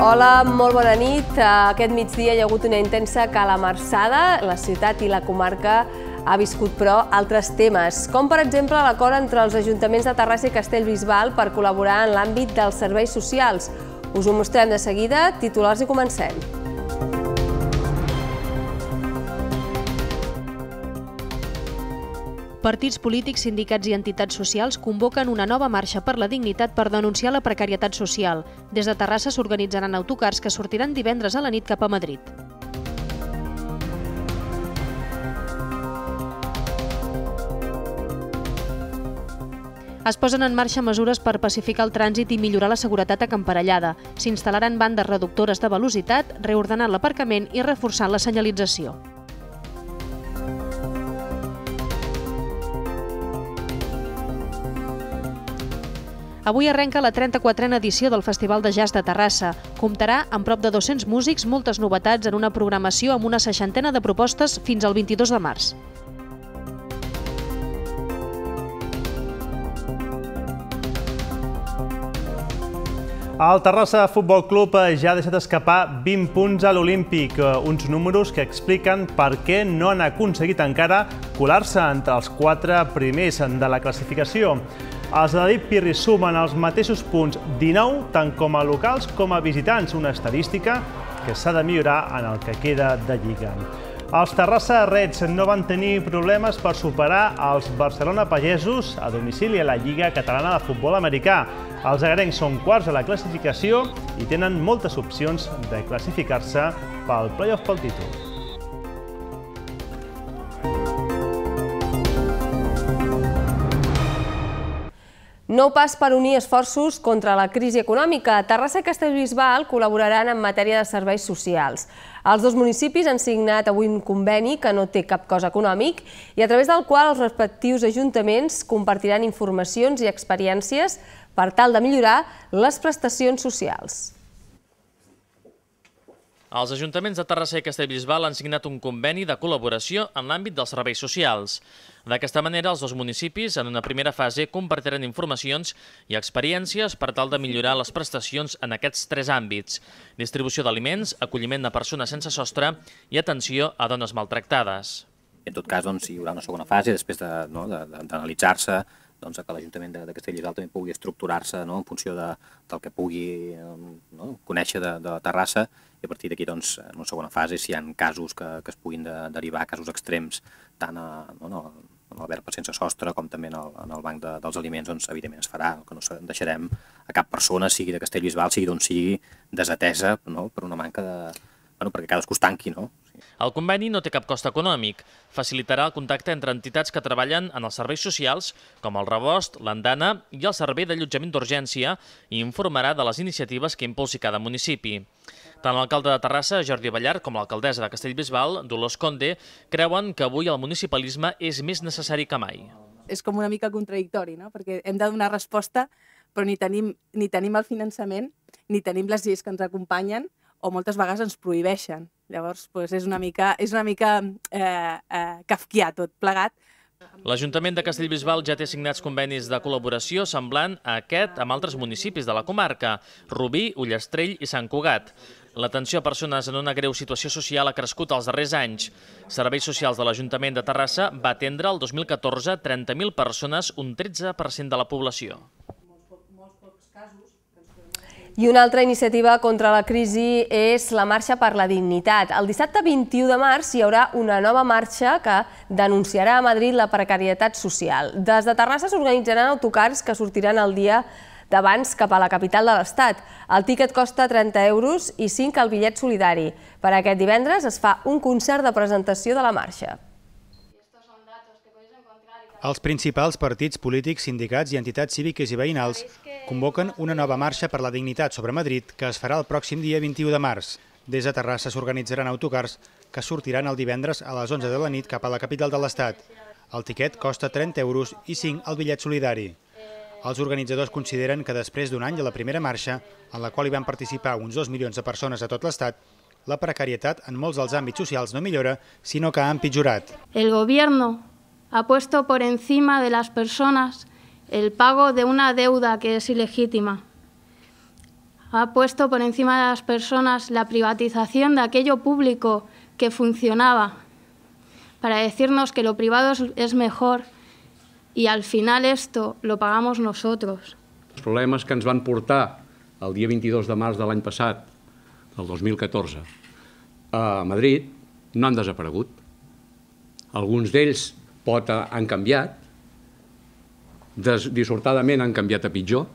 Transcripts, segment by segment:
Hola, molt bona nit. Eh, aquest migdia hi ha hagut una intensa calamarsada. La ciutat i la comarca ha viscut, però, altres temes, com per exemple l'acord entre els ajuntaments de Terrassa i Castellbisbal per col·laborar en l'àmbit dels serveis socials. Us ho mostrem de seguida, titulars i comencem. Partits polítics, sindicats i entitats socials convoquen una nova marxa per la dignitat per denunciar la precarietat social. Des de Terrassa s'organitzaran autocars que sortiran divendres a la nit cap a Madrid. Es posen en marxa mesures per pacificar el trànsit i millorar la seguretat acamparellada. S'instal·laran bandes reductores de velocitat, reordenant l'aparcament i reforçant la senyalització. Avui arrenca la 34a edició del Festival de Jazz de Terrassa. Comptarà amb prop de 200 músics, moltes novetats en una programació amb una seixantena de propostes fins al 22 de març. El Terrassa Futbol Club ja ha deixat escapar 20 punts a l'Olímpic, uns números que expliquen per què no han aconseguit encara colar-se entre els quatre primers de la classificació. Els de David Pirri sumen els mateixos punts 19, tant com a locals com a visitants, una estadística que s'ha de millorar en el que queda de Lliga. Els Terrassa Reds no van tenir problemes per superar els Barcelona Pagesos a domicili a la Lliga Catalana de Futbol Americà. Els agrencs són quarts a la classificació i tenen moltes opcions de classificar-se pel playoff pel títol. No pas per unir esforços contra la crisi econòmica, Terrassa i Castellbisbal col·laboraran en matèria de serveis socials. Els dos municipis han signat avui un conveni que no té cap cos econòmic i a través del qual els respectius ajuntaments compartiran informacions i experiències per tal de millorar les prestacions socials. Els ajuntaments de Terrassa i Castellbisbal han signat un conveni de col·laboració en l'àmbit dels serveis socials. D'aquesta manera, els dos municipis, en una primera fase, compartiran informacions i experiències per tal de millorar les prestacions en aquests tres àmbits. Distribució d'aliments, acolliment de persones sense sostre i atenció a dones maltractades. En tot cas, doncs, hi haurà una segona fase, després d'analitzar-se de, no, de, doncs, que l'Ajuntament de, de Castellbisbal també pugui estructurar-se no, en funció de, del que pugui eh, no, conèixer de, de Terrassa i a partir d'aquí, doncs, en una segona fase, si hi ha casos que, que es puguin de, derivar, casos extrems, tant a, no, no, en el verb sense sostre com també en el, en el banc de, dels aliments, doncs, evidentment es farà, que no deixarem a cap persona, sigui de Castellbisbal, sigui d'on sigui, desatesa no? per una manca de... Bueno, perquè cadascú es tanqui, no? El conveni no té cap cost econòmic. Facilitarà el contacte entre entitats que treballen en els serveis socials, com el rebost, l'andana i el servei d'allotjament d'urgència, i informarà de les iniciatives que impulsi cada municipi. Tant l'alcalde de Terrassa, Jordi Ballar, com l'alcaldessa de Castellbisbal, Dolors Conde, creuen que avui el municipalisme és més necessari que mai. És com una mica contradictori, no? perquè hem de donar resposta però ni tenim, ni tenim el finançament, ni tenim les lleis que ens acompanyen o moltes vegades ens prohibeixen. Llavors, doncs és una mica, és una mica eh, eh, kafkià tot plegat. L'Ajuntament de Castellbisbal ja té signats convenis de col·laboració semblant a aquest amb altres municipis de la comarca, Rubí, Ullastrell i Sant Cugat. L'atenció a persones en una greu situació social ha crescut els darrers anys. Serveis Socials de l'Ajuntament de Terrassa va atendre el 2014 30.000 persones, un 13% de la població. I una altra iniciativa contra la crisi és la Marxa per la Dignitat. El dissabte 21 de març hi haurà una nova marxa que denunciarà a Madrid la precarietat social. Des de Terrassa s'organitzaran autocars que sortiran el dia d'abans cap a la capital de l'Estat. El tíquet costa 30 euros i 5 al bitllet solidari. Per aquest divendres es fa un concert de presentació de la marxa. Els principals partits polítics, sindicats i entitats cíviques i veïnals convoquen una nova marxa per la dignitat sobre Madrid que es farà el pròxim dia 21 de març. Des de Terrassa s'organitzaran autocars que sortiran el divendres a les 11 de la nit cap a la capital de l'Estat. El tiquet costa 30 euros i 5 al bitllet solidari. Els organitzadors consideren que després d'un any de la primera marxa, en la qual hi van participar uns 2 milions de persones a tot l'Estat, la precarietat en molts dels àmbits socials no millora, sinó que ha empitjorat. El gobierno ha puesto por encima de las personas el pago de una deuda que es ilegítima. Ha puesto por encima de las personas la privatización de aquello público que funcionaba para decirnos que lo privado es mejor y al final esto lo pagamos nosotros. Los problemas que nos van portar el día 22 de marzo del año pasado, del 2014, a Madrid, no han desaparegut. Algunos de ellos eh, han cambiado. dissortadament han canviat a pitjor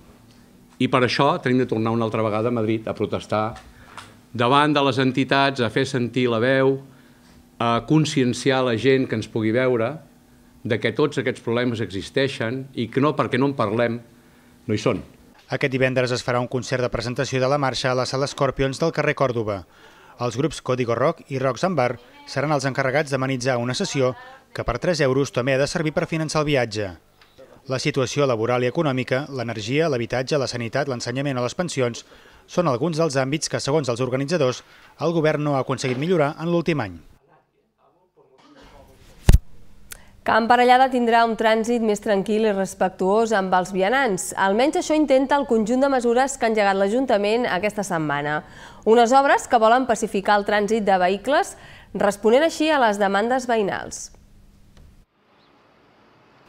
i per això tenim de tornar una altra vegada a Madrid a protestar davant de les entitats, a fer sentir la veu, a conscienciar la gent que ens pugui veure de que tots aquests problemes existeixen i que no perquè no en parlem no hi són. Aquest divendres es farà un concert de presentació de la marxa a la sala Scorpions del carrer Còrdoba. Els grups Código Rock i Rock Zambar seran els encarregats d'amenitzar una sessió que per 3 euros també ha de servir per finançar el viatge. La situació laboral i econòmica, l'energia, l'habitatge, la sanitat, l'ensenyament o les pensions són alguns dels àmbits que, segons els organitzadors, el govern no ha aconseguit millorar en l'últim any. Camp Parellada tindrà un trànsit més tranquil i respectuós amb els vianants. Almenys això intenta el conjunt de mesures que ha engegat l'Ajuntament aquesta setmana. Unes obres que volen pacificar el trànsit de vehicles, responent així a les demandes veïnals.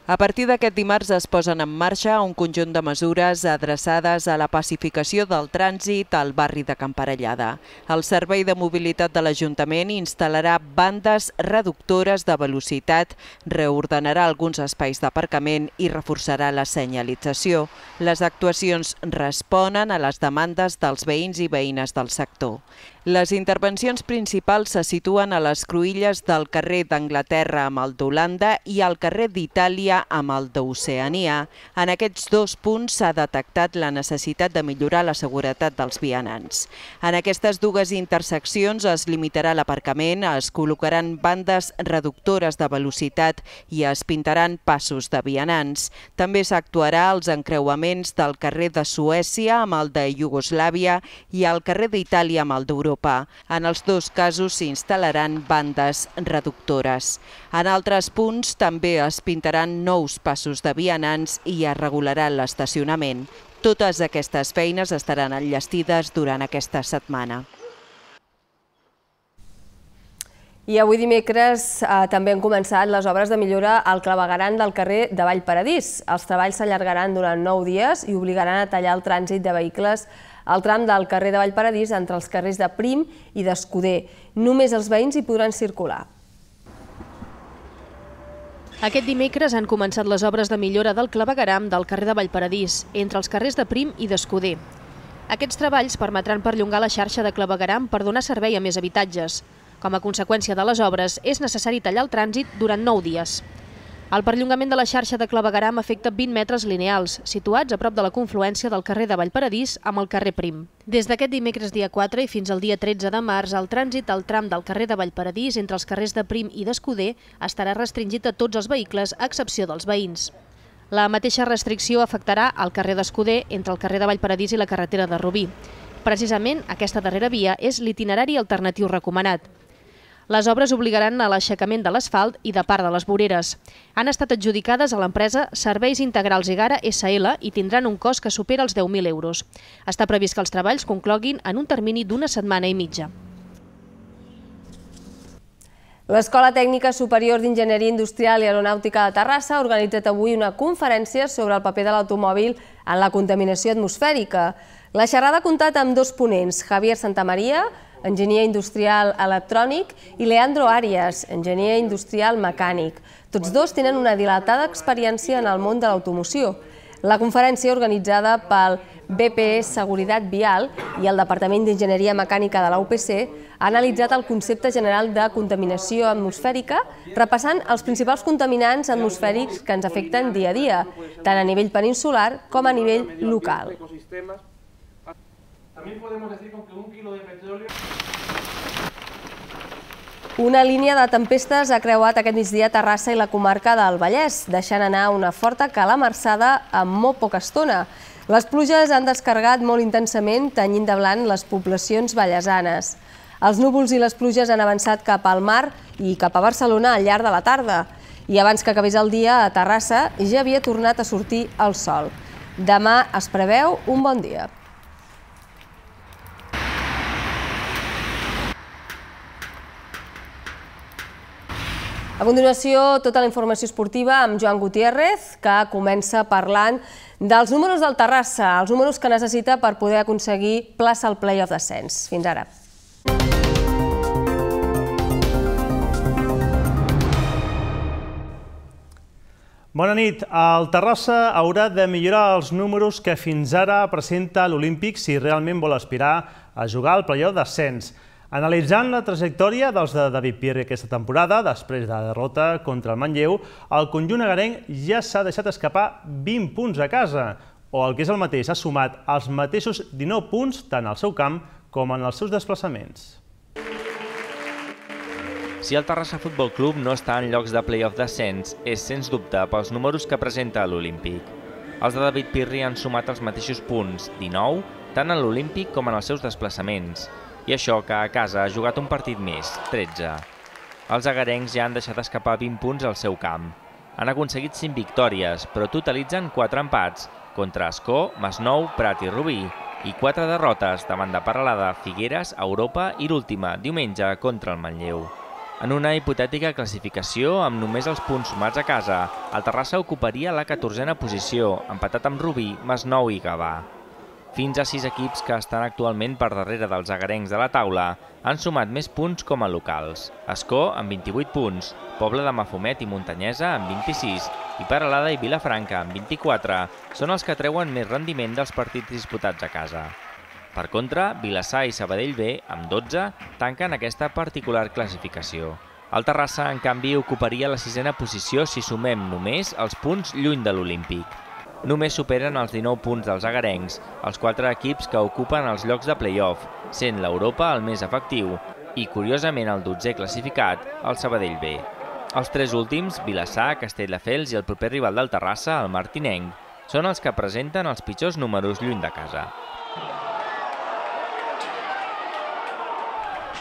A partir d'aquest dimarts es posen en marxa un conjunt de mesures adreçades a la pacificació del trànsit al barri de Camparellada. El Servei de Mobilitat de l'Ajuntament instal·larà bandes reductores de velocitat, reordenarà alguns espais d'aparcament i reforçarà la senyalització. Les actuacions responen a les demandes dels veïns i veïnes del sector. Les intervencions principals se situen a les cruïlles del carrer d'Anglaterra amb el d'Holanda i al carrer d'Itàlia amb el d'Oceania. En aquests dos punts s'ha detectat la necessitat de millorar la seguretat dels vianants. En aquestes dues interseccions es limitarà l'aparcament, es col·locaran bandes reductores de velocitat i es pintaran passos de vianants. També s'actuarà als encreuaments del carrer de Suècia amb el de Iugoslàvia i al carrer d'Itàlia amb el d'Europa Europa. En els dos casos s'instal·laran bandes reductores. En altres punts també es pintaran nous passos de vianants i es regularà l'estacionament. Totes aquestes feines estaran enllestides durant aquesta setmana. I avui dimecres eh, també han començat les obres de millora al clavegaran del carrer de Vallparadís. Els treballs s'allargaran durant 9 dies i obligaran a tallar el trànsit de vehicles al tram del carrer de Vallparadís entre els carrers de Prim i d'Escuder. Només els veïns hi podran circular. Aquest dimecres han començat les obres de millora del clavegaram del carrer de Vallparadís, entre els carrers de Prim i d'Escuder. Aquests treballs permetran perllongar la xarxa de clavegaram per donar servei a més habitatges, com a conseqüència de les obres, és necessari tallar el trànsit durant 9 dies. El perllongament de la xarxa de clavegaram afecta 20 metres lineals, situats a prop de la confluència del carrer de Vallparadís amb el carrer Prim. Des d'aquest dimecres dia 4 i fins al dia 13 de març, el trànsit al tram del carrer de Vallparadís entre els carrers de Prim i d'Escuder estarà restringit a tots els vehicles, a excepció dels veïns. La mateixa restricció afectarà el carrer d'Escuder entre el carrer de Vallparadís i la carretera de Rubí. Precisament, aquesta darrera via és l'itinerari alternatiu recomanat. Les obres obligaran a l'aixecament de l'asfalt i de part de les voreres. Han estat adjudicades a l'empresa Serveis Integrals Igara SL i tindran un cost que supera els 10.000 euros. Està previst que els treballs concloguin en un termini d'una setmana i mitja. L'Escola Tècnica Superior d'Enginyeria Industrial i Aeronàutica de Terrassa ha organitzat avui una conferència sobre el paper de l'automòbil en la contaminació atmosfèrica. La xerrada ha comptat amb dos ponents, Javier Santamaria enginyer industrial electrònic, i Leandro Arias, enginyer industrial mecànic. Tots dos tenen una dilatada experiència en el món de l'automoció. La conferència organitzada pel BPE Seguretat Vial i el Departament d'Enginyeria Mecànica de la UPC ha analitzat el concepte general de contaminació atmosfèrica, repassant els principals contaminants atmosfèrics que ens afecten dia a dia, tant a nivell peninsular com a nivell local. También podemos decir con que un kilo de petróleo... Una línia de tempestes ha creuat aquest migdia Terrassa i la comarca del Vallès, deixant anar una forta calamarsada amb molt poca estona. Les pluges han descarregat molt intensament, tenyint de blanc les poblacions ballesanes. Els núvols i les pluges han avançat cap al mar i cap a Barcelona al llarg de la tarda. I abans que acabés el dia, a Terrassa ja havia tornat a sortir el sol. Demà es preveu un bon dia. A continuació, tota la informació esportiva amb Joan Gutiérrez, que comença parlant dels números del Terrassa, els números que necessita per poder aconseguir plaça al playoff d'ascens. Fins ara. Bona nit. El Terrassa haurà de millorar els números que fins ara presenta l'Olímpic si realment vol aspirar a jugar al playoff d'ascens. Analitzant la trajectòria dels de David Pirri aquesta temporada, després de la derrota contra el Manlleu, el conjunt agarenc ja s'ha deixat escapar 20 punts a casa, o el que és el mateix, ha sumat els mateixos 19 punts tant al seu camp com en els seus desplaçaments. Si el Terrassa Futbol Club no està en llocs de play-off descens, és sens dubte pels números que presenta l'Olímpic. Els de David Pirri han sumat els mateixos punts, 19, tant en l'Olímpic com en els seus desplaçaments i això que a casa ha jugat un partit més, 13. Els agarencs ja han deixat escapar 20 punts al seu camp. Han aconseguit 5 victòries, però totalitzen 4 empats, contra Escó, Masnou, Prat i Rubí, i 4 derrotes davant de Paralada, Figueres, Europa i l'última, diumenge, contra el Manlleu. En una hipotètica classificació, amb només els punts sumats a casa, el Terrassa ocuparia la 14a posició, empatat amb Rubí, Masnou i Gavà. Fins a sis equips que estan actualment per darrere dels agarencs de la taula han sumat més punts com a locals. Escó, amb 28 punts, Pobla de Mafumet i Muntanyesa, amb 26, i Paralada i Vilafranca, amb 24, són els que treuen més rendiment dels partits disputats a casa. Per contra, Vilassar i Sabadell B, amb 12, tanquen aquesta particular classificació. El Terrassa, en canvi, ocuparia la sisena posició si sumem només els punts lluny de l'Olímpic només superen els 19 punts dels agarencs, els quatre equips que ocupen els llocs de play-off, sent l'Europa el més efectiu i, curiosament, el 12è classificat, el Sabadell B. Els tres últims, Vilassar, Castelldefels i el proper rival del Terrassa, el Martinenc, són els que presenten els pitjors números lluny de casa.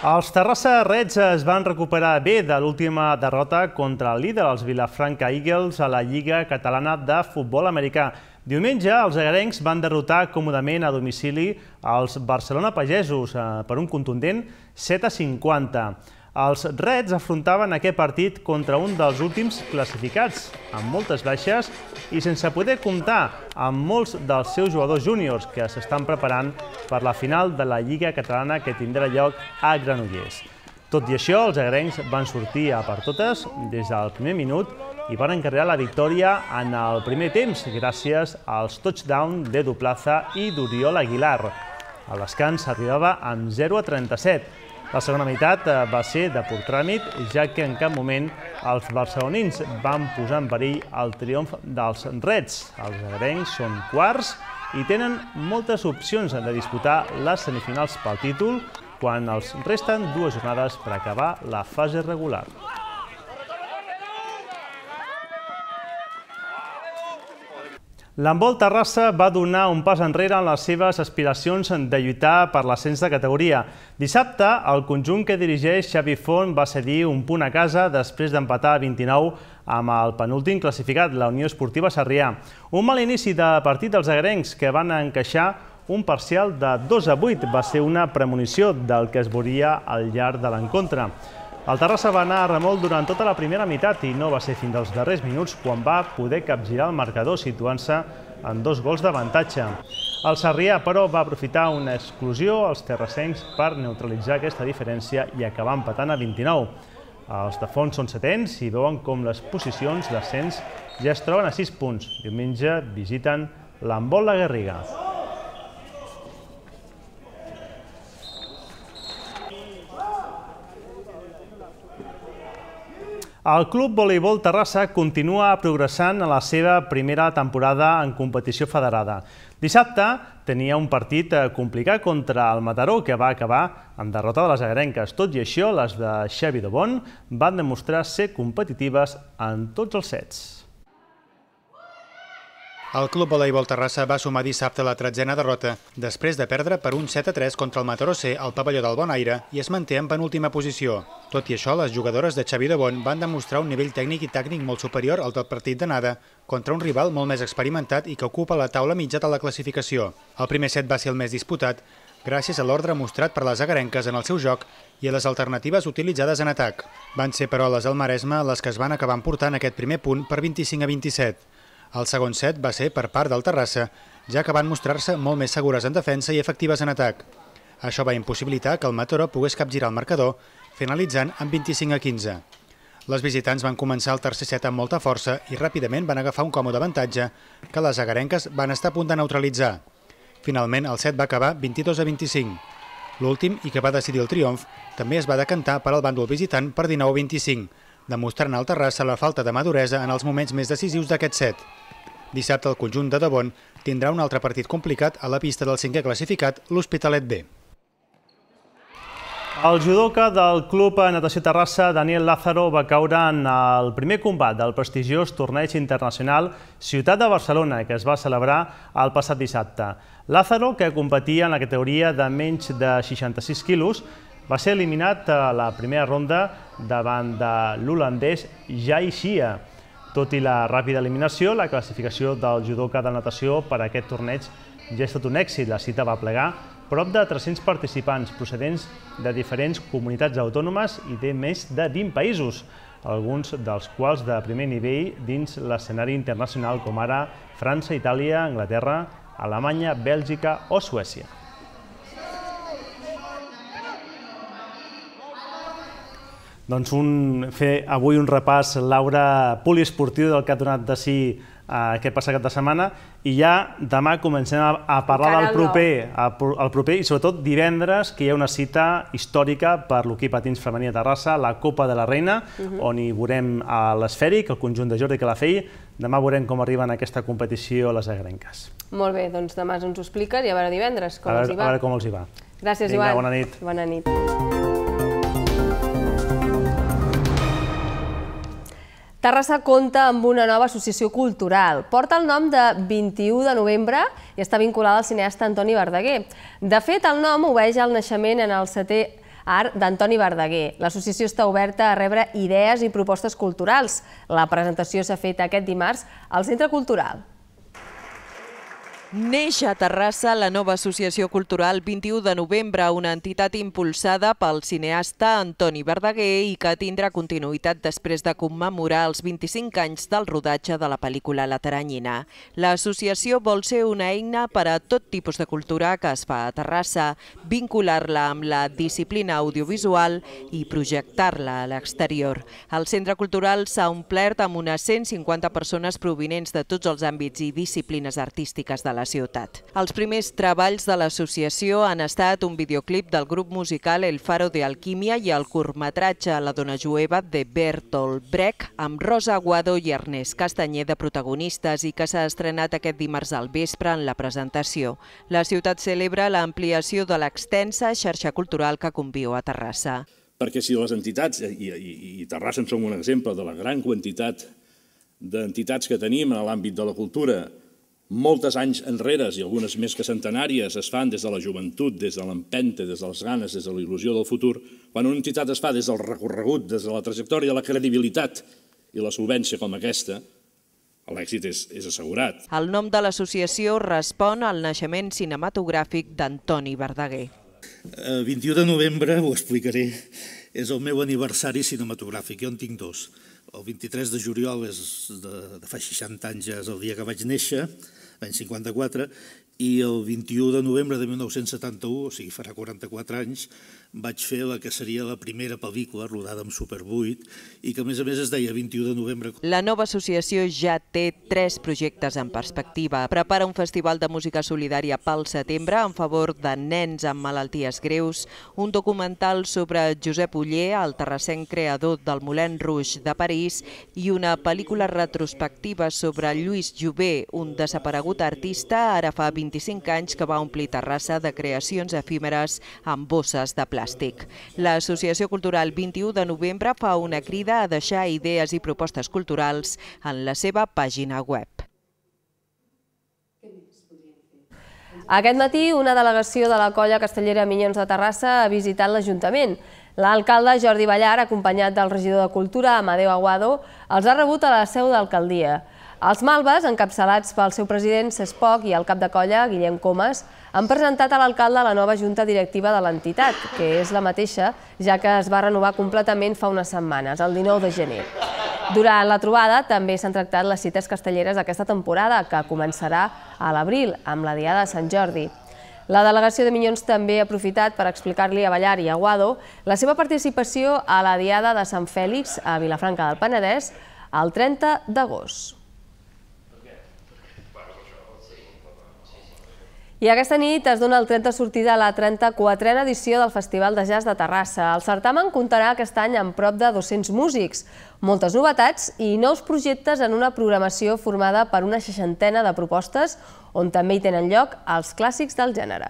Els Terrassa Reds es van recuperar bé de l'última derrota contra el líder, els Vilafranca Eagles, a la Lliga Catalana de Futbol Americà. Diumenge, els agarencs van derrotar còmodament a domicili els Barcelona Pagesos eh, per un contundent 7 a 50. Els Reds afrontaven aquest partit contra un dels últims classificats, amb moltes baixes i sense poder comptar amb molts dels seus jugadors júniors que s'estan preparant per la final de la Lliga Catalana que tindrà lloc a Granollers. Tot i això, els agrencs van sortir a per totes des del primer minut i van encarregar la victòria en el primer temps gràcies als touchdown d'Edu Plaza i d'Oriol Aguilar. El descans arribava amb 0 a 37, la segona meitat eh, va ser de pur tràmit, ja que en cap moment els barcelonins van posar en perill el triomf dels Reds. Els agarencs són quarts i tenen moltes opcions de disputar les semifinals pel títol quan els resten dues jornades per acabar la fase regular. L'Envol Terrassa va donar un pas enrere en les seves aspiracions de lluitar per l'ascens de categoria. Dissabte, el conjunt que dirigeix Xavi Font va cedir un punt a casa després d'empatar 29 amb el penúltim classificat, la Unió Esportiva Sarrià. Un mal inici de partit dels agrencs que van encaixar un parcial de 2 a 8 va ser una premonició del que es veuria al llarg de l'encontre. El Terrassa va anar a remol durant tota la primera meitat i no va ser fins als darrers minuts quan va poder capgirar el marcador situant-se en dos gols d'avantatge. El Sarrià, però, va aprofitar una exclusió als terrassencs per neutralitzar aquesta diferència i acabar empatant a 29. Els de fons són setents i veuen com les posicions d'ascens ja es troben a 6 punts. Diumenge visiten l'Embol La Garriga. El Club Voleibol Terrassa continua progressant a la seva primera temporada en competició federada. Dissabte tenia un partit eh, complicat contra el Mataró, que va acabar amb derrota de les agarenques. Tot i això, les de Xavi Dobon van demostrar ser competitives en tots els sets. El Club Voleibol Terrassa va sumar dissabte la tretzena derrota, després de perdre per un 7-3 a contra el Mataró C al pavelló del Bon Aire i es manté en penúltima posició. Tot i això, les jugadores de Xavi de Bon van demostrar un nivell tècnic i tècnic molt superior al del partit d'anada, contra un rival molt més experimentat i que ocupa la taula mitja de la classificació. El primer set va ser el més disputat, gràcies a l'ordre mostrat per les agarenques en el seu joc i a les alternatives utilitzades en atac. Van ser, però, les del Maresme les que es van acabar emportant aquest primer punt per 25 a 27. El segon set va ser per part del Terrassa, ja que van mostrar-se molt més segures en defensa i efectives en atac. Això va impossibilitar que el Mataró pogués capgirar el marcador, finalitzant amb 25 a 15. Les visitants van començar el tercer set amb molta força i ràpidament van agafar un còmode avantatge que les agarenques van estar a punt de neutralitzar. Finalment, el set va acabar 22 a 25. L'últim, i que va decidir el triomf, també es va decantar per al bàndol visitant per 19 a 25, demostrant al Terrassa la falta de maduresa en els moments més decisius d'aquest set. Dissabte el conjunt de Debon tindrà un altre partit complicat a la pista del cinquè classificat, l'Hospitalet B. El judoca del Club Natació Terrassa, Daniel Lázaro, va caure en el primer combat del prestigiós torneig internacional Ciutat de Barcelona, que es va celebrar el passat dissabte. Lázaro, que competia en la categoria de menys de 66 quilos, va ser eliminat a la primera ronda davant de l'holandès Jai Xia. Tot i la ràpida eliminació, la classificació del judoka de natació per a aquest torneig ja ha estat un èxit. La cita va plegar prop de 300 participants procedents de diferents comunitats autònomes i de més de 20 països, alguns dels quals de primer nivell dins l'escenari internacional com ara França, Itàlia, Anglaterra, Alemanya, Bèlgica o Suècia. Doncs un, fer avui un repàs, Laura, poliesportiu del que ha donat de si eh, aquest passat cap de setmana i ja demà comencem a, a parlar Encara del proper, el proper i sobretot divendres que hi ha una cita històrica per l'equip patins femení a Terrassa, la Copa de la Reina, uh mhm. -huh. on hi veurem a l'esfèric, el conjunt de Jordi Calafell. Demà veurem com arriben a aquesta competició les agrenques. Molt bé, doncs demà ens ho expliques i a veure divendres com veure, els hi va. A veure com els hi va. Gràcies, Vinga, bona nit. Bona nit. Terrassa compta amb una nova associació cultural. Porta el nom de 21 de novembre i està vinculada al cineasta Antoni Verdaguer. De fet, el nom obeix el naixement en el setè art d'Antoni Verdaguer. L'associació està oberta a rebre idees i propostes culturals. La presentació s'ha fet aquest dimarts al Centre Cultural. Neix a Terrassa la nova associació cultural 21 de novembre, una entitat impulsada pel cineasta Antoni Verdaguer i que tindrà continuïtat després de commemorar els 25 anys del rodatge de la pel·lícula La Taranyina. L'associació vol ser una eina per a tot tipus de cultura que es fa a Terrassa, vincular-la amb la disciplina audiovisual i projectar-la a l'exterior. El centre cultural s'ha omplert amb unes 150 persones provinents de tots els àmbits i disciplines artístiques de la la ciutat. Els primers treballs de l'associació han estat un videoclip del grup musical El Faro de Alquímia i el curtmetratge La dona jueva de Bertolt Brecht amb Rosa Aguado i Ernest Castanyer de protagonistes i que s'ha estrenat aquest dimarts al vespre en la presentació. La ciutat celebra l'ampliació de l'extensa xarxa cultural que conviu a Terrassa. Perquè si les entitats, i, i, i Terrassa en som un exemple de la gran quantitat d'entitats que tenim en l'àmbit de la cultura, moltes anys enrere, i algunes més que centenàries, es fan des de la joventut, des de l'empenta, des de les ganes, des de la il·lusió del futur, quan una entitat es fa des del recorregut, des de la trajectòria, la credibilitat i la solvència com aquesta, l'èxit és, és assegurat. El nom de l'associació respon al naixement cinematogràfic d'Antoni Verdaguer. El eh, 21 de novembre, ho explicaré, és el meu aniversari cinematogràfic, jo en tinc dos. El 23 de juliol és de, de fa 60 anys és el dia que vaig néixer, l'any 54, i el 21 de novembre de 1971, o sigui, farà 44 anys, vaig fer la que seria la primera pel·lícula rodada amb Super 8 i que a més a més es deia 21 de novembre. La nova associació ja té tres projectes en perspectiva. Prepara un festival de música solidària pel setembre en favor de nens amb malalties greus, un documental sobre Josep Uller, el terrassenc creador del Molen Rouge de París, i una pel·lícula retrospectiva sobre Lluís Jové, un desaparegut artista ara fa 20 25 anys que va omplir Terrassa de creacions efímeres amb bosses de plàstic. L'Associació Cultural 21 de novembre fa una crida a deixar idees i propostes culturals en la seva pàgina web. Aquest matí, una delegació de la colla castellera Minyons de Terrassa ha visitat l'Ajuntament. L'alcalde Jordi Ballar, acompanyat del regidor de Cultura, Amadeu Aguado, els ha rebut a la seu d'alcaldia. Els malves, encapçalats pel seu president Cespoc i el cap de colla, Guillem Comas, han presentat a l'alcalde la nova junta directiva de l'entitat, que és la mateixa, ja que es va renovar completament fa unes setmanes, el 19 de gener. Durant la trobada també s'han tractat les cites castelleres d'aquesta temporada, que començarà a l'abril, amb la Diada de Sant Jordi. La delegació de Minyons també ha aprofitat per explicar-li a Ballar i a Guado la seva participació a la Diada de Sant Fèlix a Vilafranca del Penedès el 30 d'agost. I aquesta nit es dona el tret de sortida a la 34a edició del Festival de Jazz de Terrassa. El certamen comptarà aquest any amb prop de 200 músics, moltes novetats i nous projectes en una programació formada per una seixantena de propostes on també hi tenen lloc els clàssics del gènere.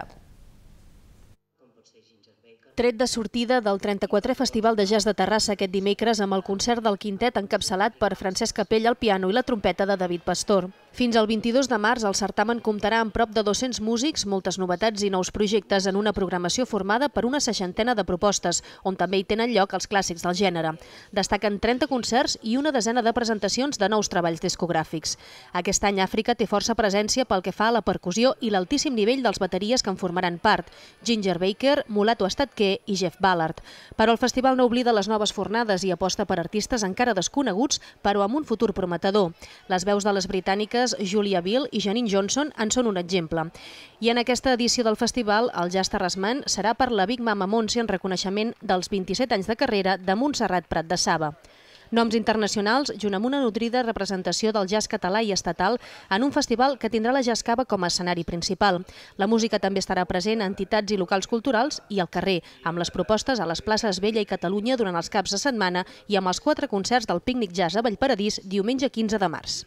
Tret de sortida del 34è Festival de Jazz de Terrassa aquest dimecres amb el concert del quintet encapçalat per Francesc Capell al piano i la trompeta de David Pastor. Fins al 22 de març, el certamen comptarà amb prop de 200 músics, moltes novetats i nous projectes en una programació formada per una seixantena de propostes, on també hi tenen lloc els clàssics del gènere. Destaquen 30 concerts i una desena de presentacions de nous treballs discogràfics. Aquest any Àfrica té força presència pel que fa a la percussió i l'altíssim nivell dels bateries que en formaran part, Ginger Baker, Mulato Estatquer i Jeff Ballard. Però el festival no oblida les noves fornades i aposta per artistes encara desconeguts, però amb un futur prometedor. Les veus de les britàniques artistes Julia Bill i Janine Johnson en són un exemple. I en aquesta edició del festival, el Jazz Terrasman serà per la Big Mama Montse en reconeixement dels 27 anys de carrera de Montserrat Prat de Saba. Noms internacionals, junt amb una nutrida representació del jazz català i estatal en un festival que tindrà la Cava com a escenari principal. La música també estarà present a entitats i locals culturals i al carrer, amb les propostes a les places Vella i Catalunya durant els caps de setmana i amb els quatre concerts del Pícnic Jazz a Vallparadís diumenge 15 de març.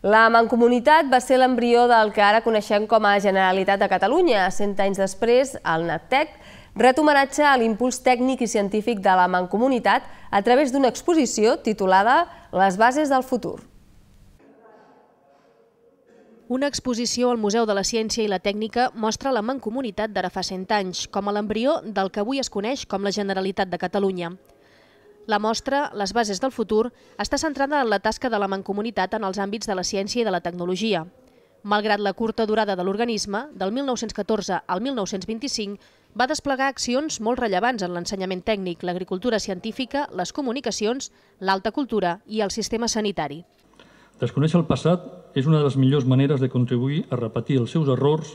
La Mancomunitat va ser l'embrió del que ara coneixem com a Generalitat de Catalunya. Cent anys després, el NACTEC ret homenatge a l'impuls tècnic i científic de la Mancomunitat a través d'una exposició titulada Les bases del futur. Una exposició al Museu de la Ciència i la Tècnica mostra la mancomunitat d'ara fa 100 anys, com a l'embrió del que avui es coneix com la Generalitat de Catalunya. La mostra, Les bases del futur, està centrada en la tasca de la mancomunitat en els àmbits de la ciència i de la tecnologia. Malgrat la curta durada de l'organisme, del 1914 al 1925, va desplegar accions molt rellevants en l'ensenyament tècnic, l'agricultura científica, les comunicacions, l'alta cultura i el sistema sanitari. Desconèixer el passat és una de les millors maneres de contribuir a repetir els seus errors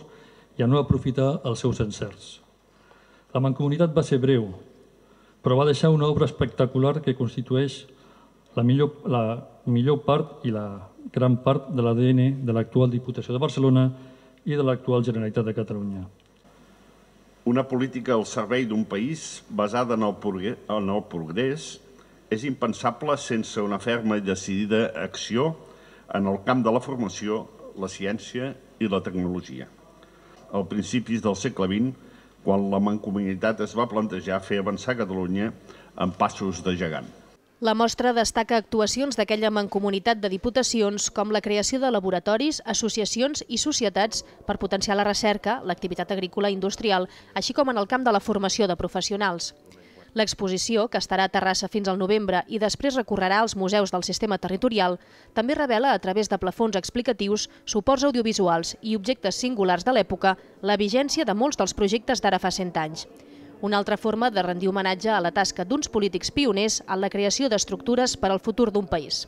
i a no aprofitar els seus encerts. La mancomunitat va ser breu, però va deixar una obra espectacular que constitueix la millor, la millor part i la gran part de l'ADN de l'actual Diputació de Barcelona i de l'actual Generalitat de Catalunya. Una política al servei d'un país basada en el, progrés, en el progrés és impensable sense una ferma i decidida acció en el camp de la formació, la ciència i la tecnologia. Al principis del segle XX, quan la Mancomunitat es va plantejar fer avançar Catalunya amb passos de gegant. La mostra destaca actuacions d'aquella mancomunitat de diputacions com la creació de laboratoris, associacions i societats per potenciar la recerca, l'activitat agrícola i industrial, així com en el camp de la formació de professionals. L'exposició, que estarà a Terrassa fins al novembre i després recorrerà als museus del sistema territorial, també revela a través de plafons explicatius, suports audiovisuals i objectes singulars de l'època la vigència de molts dels projectes d'ara fa 100 anys. Una altra forma de rendir homenatge a la tasca d'uns polítics pioners en la creació d'estructures per al futur d'un país.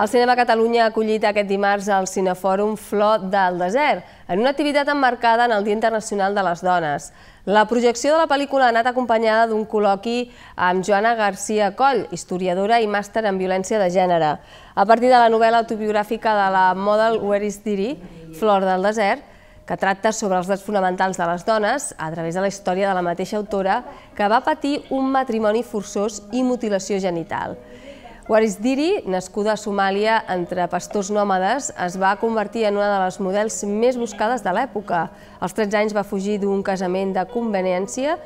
El Cinema Catalunya ha acollit aquest dimarts al Cinefòrum Flor del Desert, en una activitat emmarcada en el Dia Internacional de les Dones. La projecció de la pel·lícula ha anat acompanyada d'un col·loqui amb Joana Garcia Coll, historiadora i màster en violència de gènere. A partir de la novel·la autobiogràfica de la model Where is Diri, Flor del Desert, que tracta sobre els drets fonamentals de les dones a través de la història de la mateixa autora que va patir un matrimoni forçós i mutilació genital. Waris Diri, nascuda a Somàlia entre pastors nòmades, es va convertir en una de les models més buscades de l'època. Als 13 anys va fugir d'un casament de conveniència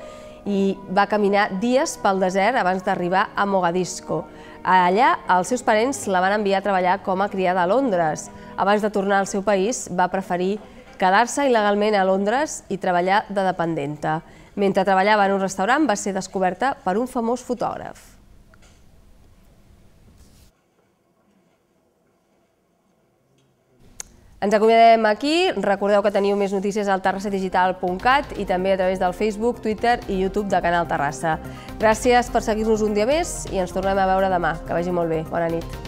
i va caminar dies pel desert abans d'arribar a Mogadisco. Allà, els seus parents la van enviar a treballar com a criada a Londres. Abans de tornar al seu país, va preferir quedar-se il·legalment a Londres i treballar de dependenta. Mentre treballava en un restaurant, va ser descoberta per un famós fotògraf. Ens acomiadem aquí. Recordeu que teniu més notícies al terrassadigital.cat i també a través del Facebook, Twitter i YouTube de Canal Terrassa. Gràcies per seguir-nos un dia més i ens tornem a veure demà. Que vagi molt bé. Bona nit.